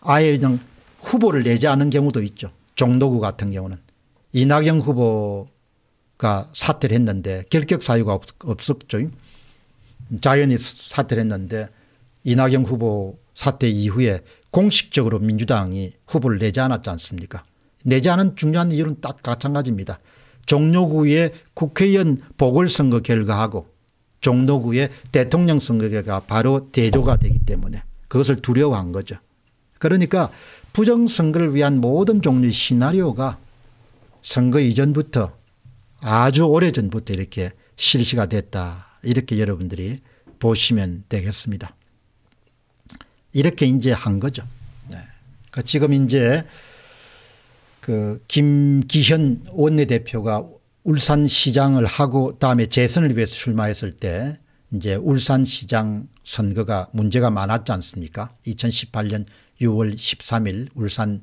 아예 그냥 후보를 내지 않은 경우도 있죠. 종로구 같은 경우는. 이낙연 후보가 사퇴를 했는데 결격 사유가 없, 없었죠. 자연히 사퇴를 했는데 이낙연 후보 사퇴 이후에 공식적으로 민주당이 후보를 내지 않았지 않습니까? 내지 않은 중요한 이유는 딱 마찬가지입니다. 종로구의 국회의원 보궐선거 결과하고 종로구의 대통령 선거 결과 바로 대조가 되기 때문에 그것을 두려워한 거죠. 그러니까 부정선거를 위한 모든 종류의 시나리오가 선거 이전부터 아주 오래전부터 이렇게 실시가 됐다. 이렇게 여러분들이 보시면 되겠습니다. 이렇게 이제 한 거죠. 네. 그 지금 이제 그 김기현 원내대표가 울산시장을 하고 다음에 재선을 위해서 출마했을 때 이제 울산시장 선거가 문제가 많았지 않습니까? 2018년 6월 13일 울산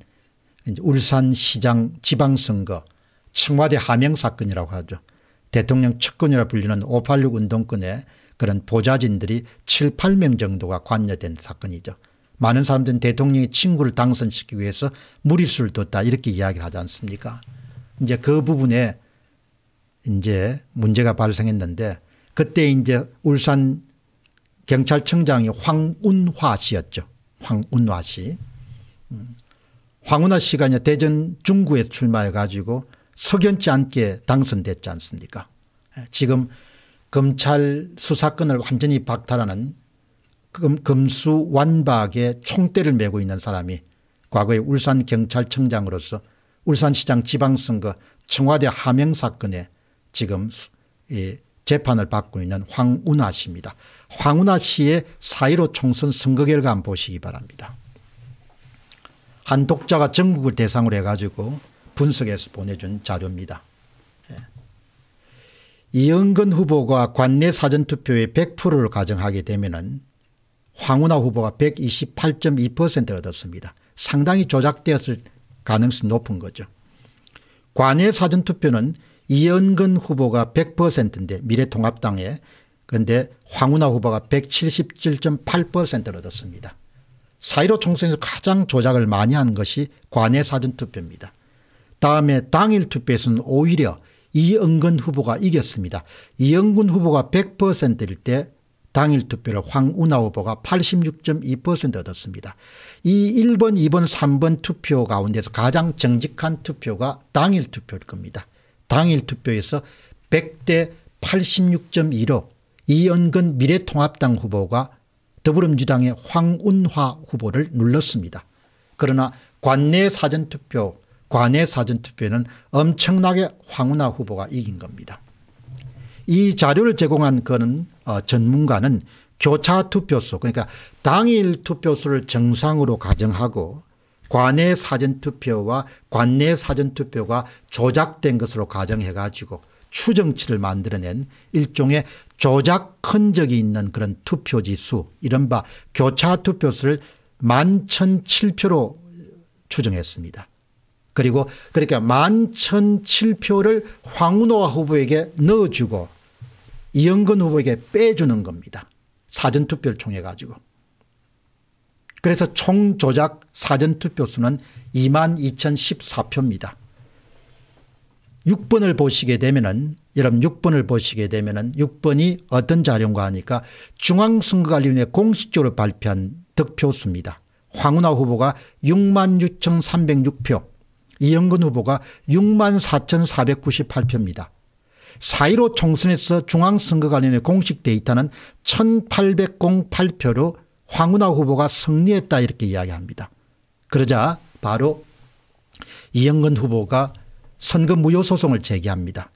울산시장 지방선거 청와대 하명 사건이라고 하죠. 대통령 측근이라 불리는 586운동권의 그런 보좌진들이 7, 8명 정도가 관여된 사건이죠. 많은 사람들은 대통령의 친구를 당선시키기 위해서 무리수를 뒀다 이렇게 이야기를 하지 않습니까 이제 그 부분에 이제 문제가 발생했는데 그때 이제 울산 경찰청장이 황운화 씨였죠. 음. 황운화 씨. 황운화 씨가 이제 대전 중구에 출마해 가지고 석연치 않게 당선됐지 않습니까? 예, 지금 검찰 수사권을 완전히 박탈하는 금, 수 완박의 총대를 메고 있는 사람이 과거에 울산 경찰청장으로서 울산시장 지방선거 청와대 하명 사건에 지금 이 재판을 받고 있는 황운하 씨입니다. 황운하 씨의 4.15 총선 선거 결과 한 보시기 바랍니다. 한 독자가 전국을 대상으로 해가지고 분석해서 보내준 자료입니다. 예. 이은근 후보가 관내 사전투표에 100%를 가정하게 되면 황운하 후보가 128.2%를 얻었습니다. 상당히 조작되었을 가능성이 높은 거죠. 관외 사전투표는 이연근 후보가 100%인데 미래통합당에 그런데 황운하 후보가 177.8%를 얻었습니다. 사이로 총선에서 가장 조작을 많이 한 것이 관내 사전투표입니다. 다음에 당일 투표에서는 오히려 이은근 후보가 이겼습니다. 이은근 후보가 100%일 때 당일 투표를 황운하 후보가 86.2% 얻었습니다. 이 1번, 2번, 3번 투표 가운데서 가장 정직한 투표가 당일 투표일 겁니다. 당일 투표에서 100대 86.16 이연근 미래통합당 후보가 더불어민주당의 황운화 후보를 눌렀습니다. 그러나 관내 사전투표 관내 사전투표는 엄청나게 황운화 후보가 이긴 겁니다. 이 자료를 제공한 그는 어, 전문가는 교차투표수 그러니까 당일 투표수를 정상으로 가정하고 관내 사전투표와 관내 사전투표가 조작된 것으로 가정해가지고 추정치를 만들어낸 일종의 조작 흔적이 있는 그런 투표지 수 이른바 교차투표수를 만천칠표로 추정했습니다. 그리고 그러니까 만천칠표를 황운호 후보에게 넣어주고 이영근 후보에게 빼주는 겁니다. 사전투표를 통해 가지고. 그래서 총 조작 사전투표 수는 22,014표입니다. 6번을 보시게 되면은 여러분 6번을 보시게 되면은 6번이 어떤 자료인가 하니까 중앙선거관리위원회 공식적으로 발표한 득표수입니다. 황운하 후보가 66,306표, 이영근 후보가 64,498표입니다. 4.15 총선에서 중앙선거관리위 공식 데이터는 1,808표로 황운하 후보가 승리했다 이렇게 이야기합니다. 그러자 바로 이영근 후보가 선거 무효 소송을 제기합니다.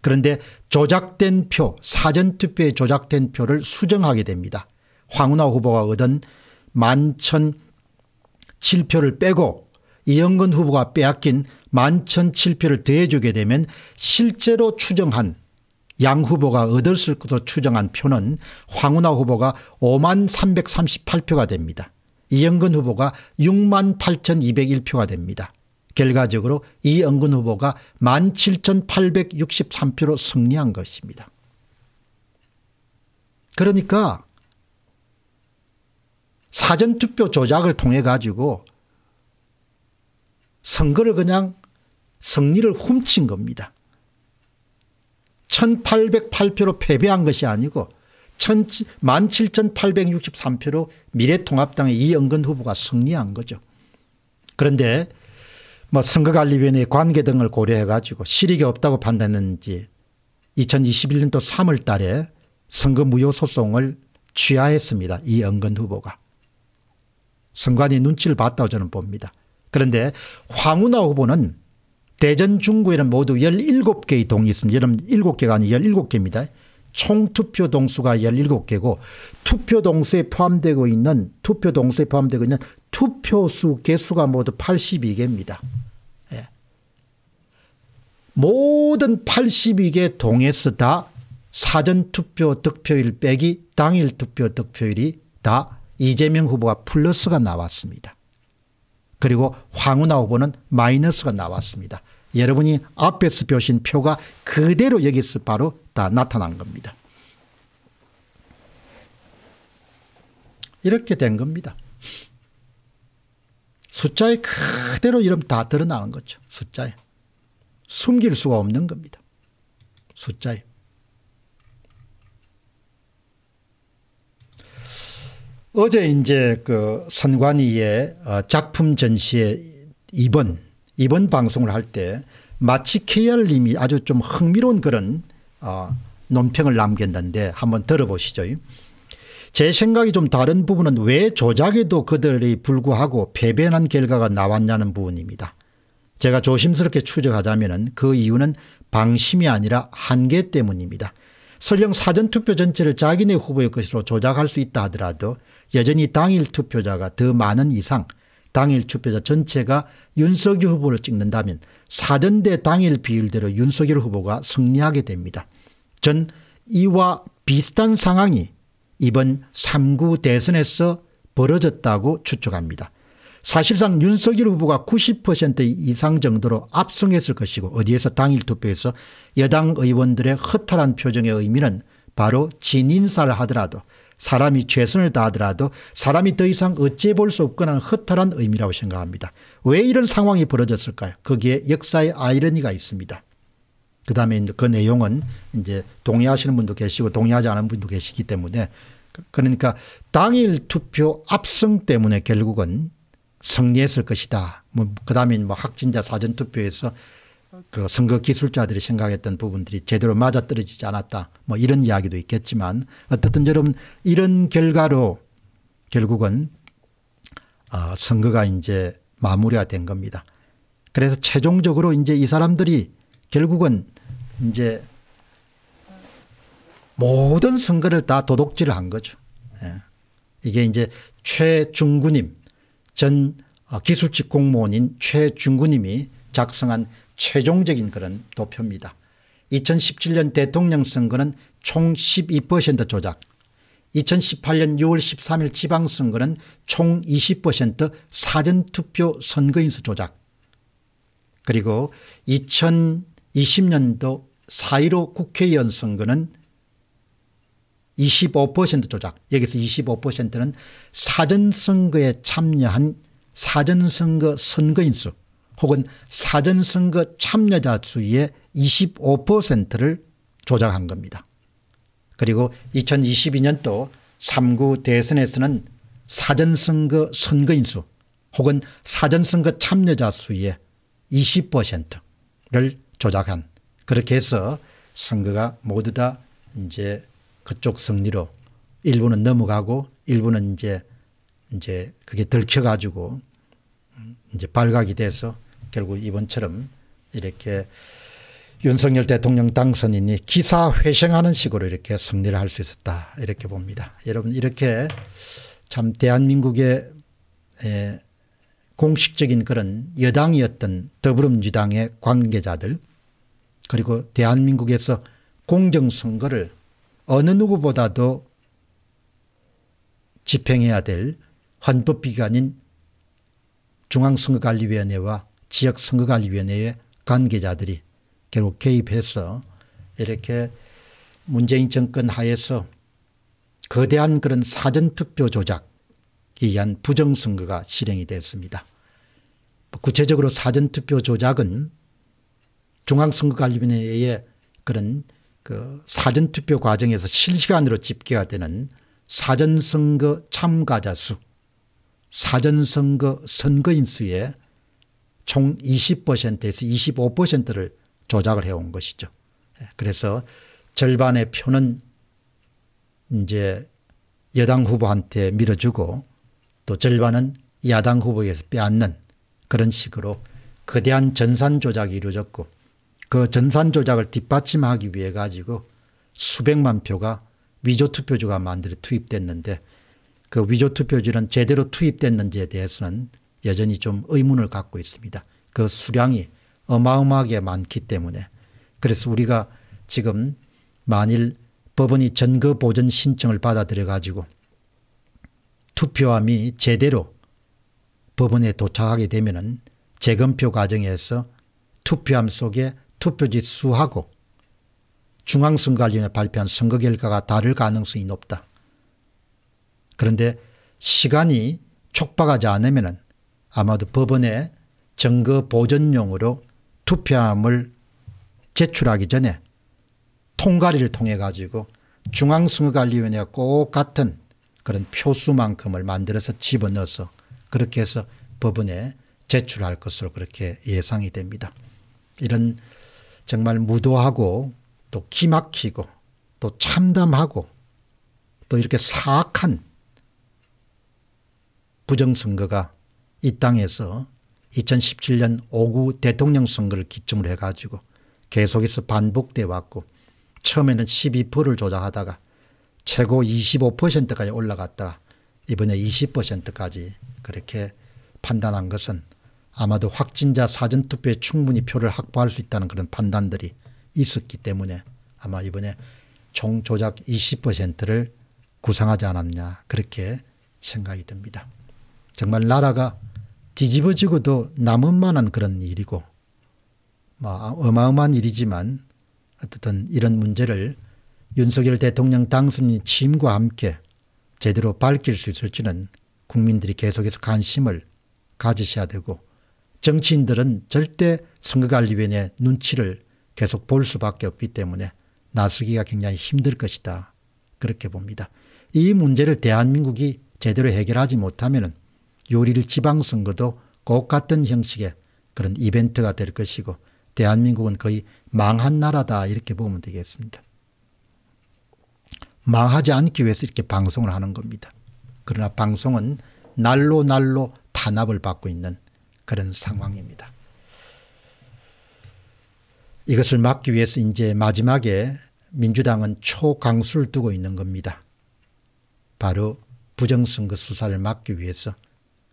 그런데 조작된 표 사전투표에 조작된 표를 수정하게 됩니다. 황운하 후보가 얻은 만천 7표를 빼고 이영근 후보가 빼앗긴 만천 7표를 더해주게 되면 실제로 추정한 양 후보가 얻을수 것으로 추정한 표는 황운하 후보가 5만 338표가 됩니다. 이영근 후보가 6만 8201표가 됩니다. 결과적으로 이영근 후보가 17,863표로 승리한 것입니다. 그러니까 사전투표 조작을 통해 가지고 선거를 그냥 승리를 훔친 겁니다. 1808표로 패배한 것이 아니고 17,863표로 미래통합당의 이영근 후보가 승리한 거죠. 그런데 뭐선거관리위원회 관계 등을 고려해 가지고 실익이 없다고 판단했는지 2021년도 3월 달에 선거 무효 소송을 취하했습니다. 이영근 후보가. 선관위 눈치를 봤다고 저는 봅니다. 그런데 황운하 후보는 대전 중구에는 모두 17개의 동이 있습니다. 여러분 7개가 아니고 17개입니다. 총투표 동수가 17개고 투표 동수에 포함되고 있는 투표 동수에 포함되고 있는 투표수 개수가 모두 82개입니다. 예. 모든 82개 동에서 다 사전투표 득표율 빼기 당일투표 득표율이 다 이재명 후보가 플러스가 나왔습니다. 그리고 황운하 후보는 마이너스가 나왔습니다. 여러분이 앞에서 표신 표가 그대로 여기서 바로 다 나타난 겁니다. 이렇게 된 겁니다. 숫자에 그대로 이름 다 드러나는 거죠. 숫자에. 숨길 수가 없는 겁니다. 숫자에. 어제 이제 그 선관위의 어, 작품 전시회 2번, 이번 방송을 할 때 마치 케이알 님이 아주 좀 흥미로운 그런 어, 논평을 남겼는데 한번 들어보시죠. 제 생각이 좀 다른 부분은 왜 조작에도 그들이 불구하고 패배한 결과가 나왔냐는 부분입니다. 제가 조심스럽게 추적하자면 그 이유는 방심이 아니라 한계 때문입니다. 설령 사전투표 전체를 자기네 후보의 것으로 조작할 수 있다 하더라도 여전히 당일 투표자가 더 많은 이상 당일 투표자 전체가 윤석열 후보를 찍는다면 사전대 당일 비율대로 윤석열 후보가 승리하게 됩니다. 전 이와 비슷한 상황이 이번 3구 대선에서 벌어졌다고 추측합니다. 사실상 윤석열 후보가 90% 이상 정도로 압승했을 것이고 어디에서 당일 투표에서 여당 의원들의 허탈한 표정의 의미는 바로 진인사를 하더라도 사람이 최선을 다하더라도 사람이 더 이상 어찌해 볼 수 없거나 허탈한 의미라고 생각합니다. 왜 이런 상황이 벌어졌을까요? 거기에 역사의 아이러니가 있습니다. 그 다음에 그 내용은 이제 동의하시는 분도 계시고 동의하지 않은 분도 계시기 때문에 그, 그러니까 당일 투표 압승 때문에 결국은 승리했을 것이다. 뭐 그다음에 뭐 확진자 사전 투표에서 그 선거 기술자들이 생각했던 부분들이 제대로 맞아떨어지지 않았다. 뭐 이런 이야기도 있겠지만 어떻든 여러분 이런 결과로 결국은 어 선거가 이제 마무리가 된 겁니다. 그래서 최종적으로 이제 이 사람들이 결국은 이제 모든 선거를 다 도둑질을 한 거죠. 예. 이게 이제 최중구님 전 어, 기술직 공무원인 최중구님이 작성한 최종적인 그런 도표입니다. 2017년 대통령 선거는 총 12% 조작, 2018년 6월 13일 지방선거는 총 20% 사전투표 선거인수 조작, 그리고 2020년도 4.15 국회의원 선거는 25% 조작 여기서 25%는 사전선거에 참여한 사전선거 선거인수 혹은 사전선거 참여자 수의 25%를 조작한 겁니다. 그리고 2022년도 3구 대선에서는 사전선거 선거인수 혹은 사전선거 참여자 수의 20%를 조작한 그렇게 해서 선거가 모두 다 이제 그쪽 승리로 일부는 넘어가고 일부는 이제 이제 그게 들켜가지고 음, 이제 발각이 돼서 결국 이번처럼 이렇게 윤석열 대통령 당선인이 기사 회생하는 식으로 이렇게 승리를 할 수 있었다 이렇게 봅니다. 여러분 이렇게 참 대한민국의 공식적인 그런 여당이었던 더불어민주당의 관계자들 그리고 대한민국에서 공정선거를 어느 누구보다도 집행해야 될 헌법기관인 중앙선거관리위원회와 지역선거관리위원회의 관계자들이 결국 개입해서 이렇게 문재인 정권 하에서 거대한 그런 사전투표 조작에 의한 부정선거가 실행이 됐습니다. 뭐 구체적으로 사전투표 조작은 중앙선거관리위원회의 그런 그 사전투표 과정에서 실시간으로 집계가 되는 사전선거 참가자 수, 사전선거 선거인 수에 총 20%에서 25%를 조작을 해온 것이죠. 예, 그래서 절반의 표는 이제 여당 후보한테 밀어주고 또 절반은 야당 후보에서 빼앗는 그런 식으로 거대한 전산 조작이 이루어졌고 그 전산 조작을 뒷받침하기 위해 가지고 수백만 표가 위조 투표지가 만들어 투입됐는데 그 위조 투표지는 제대로 투입됐는지에 대해서는 여전히 좀 의문을 갖고 있습니다. 그 수량이 어마어마하게 많기 때문에 그래서 우리가 지금 만일 법원이 전거 보전 신청을 받아들여 가지고 투표함이 제대로 법원에 도착하게 되면은 재검표 과정에서 투표함 속에 투표지 수하고 중앙선거관련에 발표한 선거 결과가 다를 가능성이 높다. 그런데 시간이 촉박하지 않으면 아마도 법원에 증거 보전용으로 투표함을 제출하기 전에 통과리를 통해 가지고 중앙선거관리위원회가꼭 같은 그런 표수만큼을 만들어서 집어넣어서 그렇게 해서 법원에 제출할 것으로 그렇게 예상이 됩니다. 이런 정말 무도하고 또 기막히고 또 참담하고 또 이렇게 사악한 부정선거가 이 땅에서 2017년 5구 대통령 선거를 기점으로 해가지고 계속해서 반복돼 왔고 처음에는 12%를 조작하다가 최고 25%까지 올라갔다가 이번에 20%까지 그렇게 판단한 것은 아마도 확진자 사전투표에 충분히 표를 확보할 수 있다는 그런 판단들이 있었기 때문에 아마 이번에 총 조작 20%를 구상하지 않았냐 그렇게 생각이 듭니다. 정말 나라가 뒤집어지고도 남은 만한 그런 일이고 뭐 어마어마한 일이지만 어쨌든 이런 문제를 윤석열 대통령 당선인 취임과 함께 제대로 밝힐 수 있을지는 국민들이 계속해서 관심을 가지셔야 되고 정치인들은 절대 선거관리위원회 눈치를 계속 볼 수밖에 없기 때문에 나서기가 굉장히 힘들 것이다. 그렇게 봅니다. 이 문제를 대한민국이 제대로 해결하지 못하면 요리를 지방선거도 꼭 같은 형식의 그런 이벤트가 될 것이고 대한민국은 거의 망한 나라다 이렇게 보면 되겠습니다. 망하지 않기 위해서 이렇게 방송을 하는 겁니다. 그러나 방송은 날로 날로 탄압을 받고 있는 그런 상황입니다. 이것을 막기 위해서 이제 마지막에 민주당은 초강수를 두고 있는 겁니다. 바로 부정선거 수사를 막기 위해서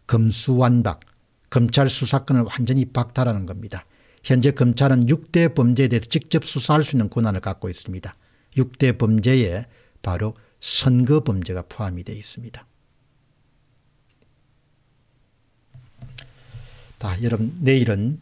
검수완박, 검찰 수사권을 완전히 박탈하는 겁니다. 현재 검찰은 6대 범죄에 대해서 직접 수사할 수 있는 권한을 갖고 있습니다. 6대 범죄에 바로 선거 범죄가 포함이 되어 있습니다. 자, 여러분 내일은